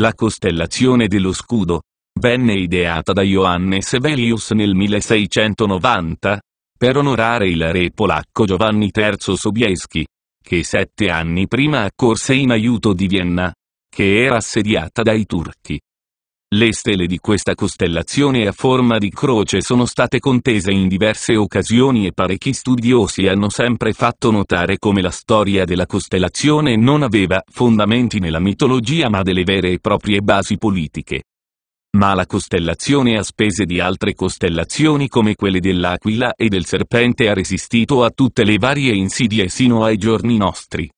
La costellazione dello scudo venne ideata da Johannes Sibelius nel 1690 per onorare il re polacco Giovanni III Sobieski, che sette anni prima accorse in aiuto di Vienna, che era assediata dai turchi. Le stelle di questa costellazione a forma di croce sono state contese in diverse occasioni e parecchi studiosi hanno sempre fatto notare come la storia della costellazione non aveva fondamenti nella mitologia ma delle vere e proprie basi politiche. Ma la costellazione a spese di altre costellazioni come quelle dell'Aquila e del Serpente ha resistito a tutte le varie insidie sino ai giorni nostri.